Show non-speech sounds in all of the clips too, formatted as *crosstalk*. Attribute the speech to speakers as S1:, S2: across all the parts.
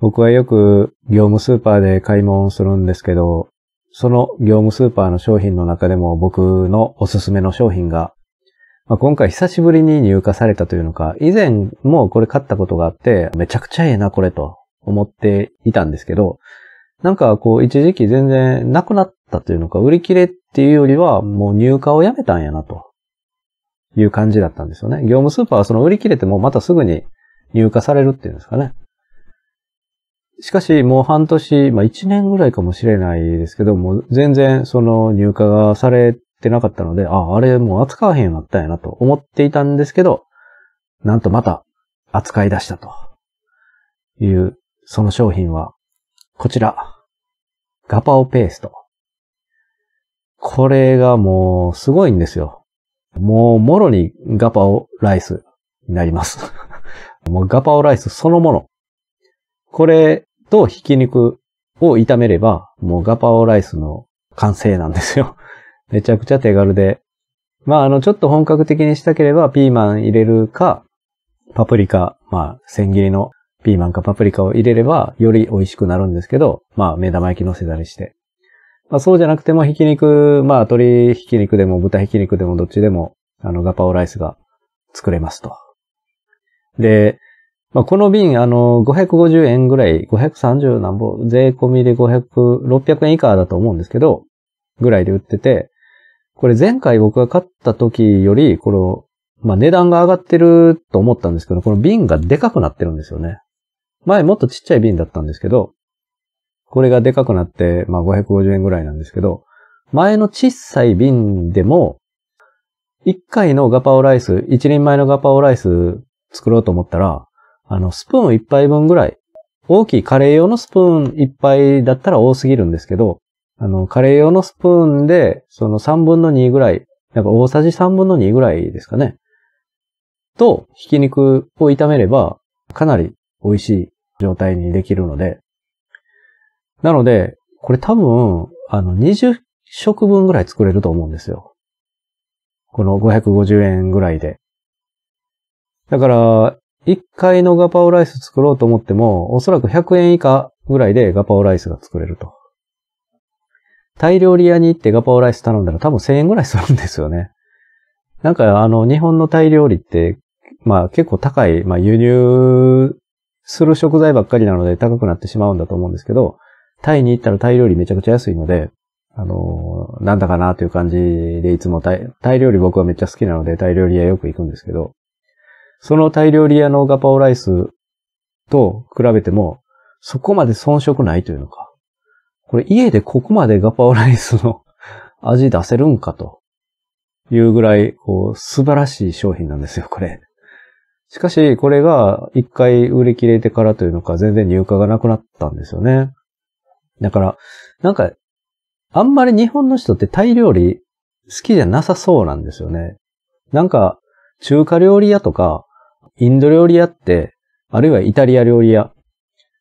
S1: 僕はよく業務スーパーで買い物するんですけど、その業務スーパーの商品の中でも僕のおすすめの商品が、まあ、今回久しぶりに入荷されたというのか、以前もこれ買ったことがあって、めちゃくちゃええなこれと思っていたんですけど、なんかこう一時期全然なくなったというのか、売り切れっていうよりはもう入荷をやめたんやなという感じだったんですよね。業務スーパーはその売り切れてもまたすぐに入荷されるっていうんですかね。しかし、もう半年、まあ一年ぐらいかもしれないですけども、全然その入荷がされてなかったので、あ、あれもう扱わへんようになったんやなと思っていたんですけど、なんとまた扱い出したという、その商品は、こちら、ガパオペースト。これがもうすごいんですよ。もうもろにガパオライスになります *laughs* もうガパオライスそのものこれとひき肉を炒めれば、もうガパオライスの完成なんですよ。*laughs* めちゃくちゃ手軽で。まあ、あの、ちょっと本格的にしたければ、ピーマン入れるか、パプリカ、まあ、千切りのピーマンかパプリカを入れれば、より美味しくなるんですけど、まあ、目玉焼き乗せたりして。まあ、そうじゃなくても、ひき肉、まあ、鶏ひき肉でも豚ひき肉でもどっちでも、あの、ガパオライスが作れますと。で、まあ、この瓶、あの、550円ぐらい、530何本、税込みで500、600円以下だと思うんですけど、ぐらいで売ってて、これ前回僕が買った時より、この、まあ、値段が上がってると思ったんですけど、この瓶がでかくなってるんですよね。前もっとちっちゃい瓶だったんですけど、これがでかくなって、まあ、550円ぐらいなんですけど、前の小さい瓶でも、1回のガパオライス、1人前のガパオライス作ろうと思ったら、あの、スプーン一杯分ぐらい、大きいカレー用のスプーン一杯だったら多すぎるんですけど、あの、カレー用のスプーンで、その3分の2ぐらい、なんか大さじ3分の2ぐらいですかね。と、ひき肉を炒めれば、かなり美味しい状態にできるので。なので、これ多分、あの、20食分ぐらい作れると思うんですよ。この550円ぐらいで。だから、1回のガパオライス作ろうと思っても、おそらく100円以下ぐらいでガパオライスが作れると。タイ料理屋に行ってガパオライス頼んだら多分1000円ぐらいするんですよね。なんかあの、日本のタイ料理って、まあ結構高い、まあ輸入する食材ばっかりなので高くなってしまうんだと思うんですけど、タイに行ったらタイ料理めちゃくちゃ安いので、あの、なんだかなという感じでいつもタイ、タイ料理僕はめっちゃ好きなのでタイ料理屋よく行くんですけど、そのタイ料理屋のガパオライスと比べても、そこまで遜色ないというのか。これ家でここまでガパオライスの *laughs* 味出せるんかというぐらい、こう、素晴らしい商品なんですよ、これ。しかし、これが一回売り切れてからというのか、全然入荷がなくなったんですよね。だから、なんか、あんまり日本の人ってタイ料理好きじゃなさそうなんですよね。なんか、中華料理屋とか、インド料理屋って、あるいはイタリア料理屋。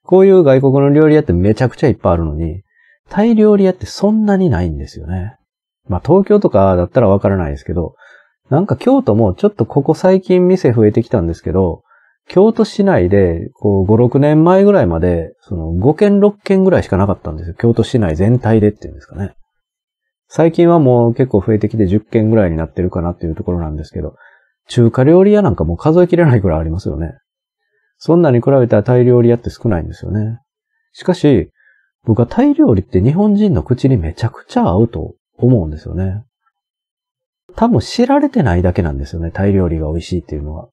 S1: こういう外国の料理屋ってめちゃくちゃいっぱいあるのに、タイ料理屋ってそんなにないんですよね。まあ東京とかだったらわからないですけど、なんか京都もちょっとここ最近店増えてきたんですけど、京都市内で、こう、5、6年前ぐらいまで、その、5軒、6軒ぐらいしかなかったんですよ。京都市内全体でっていうんですかね。最近はもう結構増えてきて10軒ぐらいになってるかなっていうところなんですけど、中華料理屋なんかも数えきれないくらいありますよね。そんなに比べたらタイ料理屋って少ないんですよね。しかし、僕はタイ料理って日本人の口にめちゃくちゃ合うと思うんですよね。多分知られてないだけなんですよね、タイ料理が美味しいっていうのは。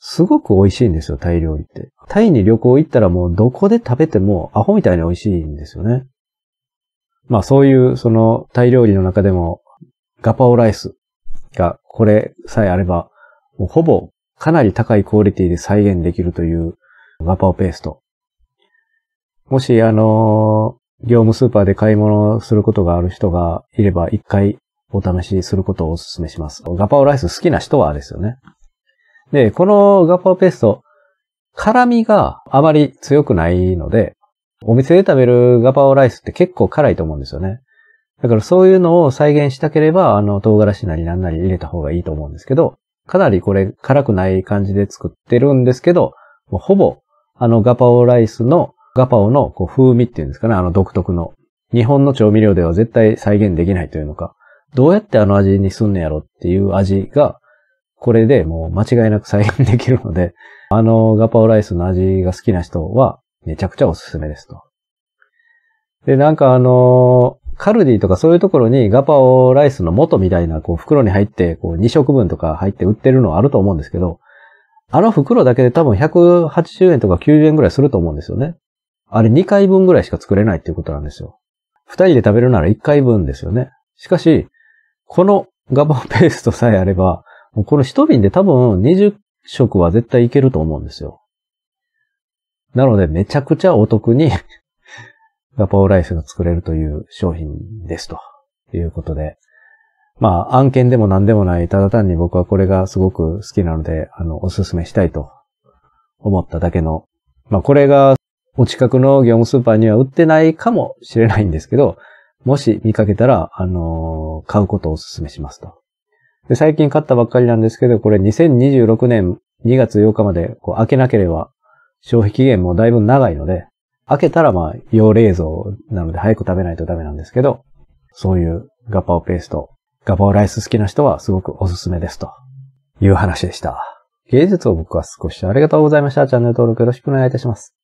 S1: すごく美味しいんですよ、タイ料理って。タイに旅行行ったらもうどこで食べてもアホみたいに美味しいんですよね。まあそういう、そのタイ料理の中でもガパオライスがこれさえあれば、もうほぼかなり高いクオリティで再現できるというガパオペースト。もし、あの業務スーパーで買い物することがある人がいれば、一回お試しすることをお勧めします。ガパオライス好きな人はですよね。で、このガパオペースト、辛味があまり強くないので、お店で食べるガパオライスって結構辛いと思うんですよね。だからそういうのを再現したければ、あの、唐辛子なりなんなり入れた方がいいと思うんですけど、かなりこれ辛くない感じで作ってるんですけど、もうほぼ、あのガパオライスの、ガパオのこう風味っていうんですかね、あの独特の。日本の調味料では絶対再現できないというのか、どうやってあの味にすんねやろっていう味が、これでもう間違いなく再現できるので、あのガパオライスの味が好きな人はめちゃくちゃおすすめですと。で、なんかあのカルディとかそういうところにガパオライスの元みたいな、こう、袋に入って、こう、2食分とか入って売ってるのはあると思うんですけど、あの袋だけで多分180円とか90円ぐらいすると思うんですよね。あれ2回分ぐらいしか作れないっていうことなんですよ。2人で食べるなら1回分ですよね。しかし、このガパオペーストさえあれば、この一瓶で多分20食は絶対いけると思うんですよ。なのでめちゃくちゃお得にガパオライスが作れるという商品ですということで。まあ、案件でも何でもない、ただ単に僕はこれがすごく好きなので、あの、おすすめしたいと思っただけの。まあ、これがお近くの業務スーパーには売ってないかもしれないんですけど、もし見かけたら、あのー、買うことをお勧めしますと。で、最近買ったばっかりなんですけど、これ2026年2月8日までこう開けなければ、消費期限もだいぶ長いので、開けたらまあ、用冷蔵なので早く食べないとダメなんですけど、そういうガパオペースト、ガパオライス好きな人はすごくおすすめですという話でした。芸術を僕は少しありがとうございました。チャンネル登録よろしくお願いいたします。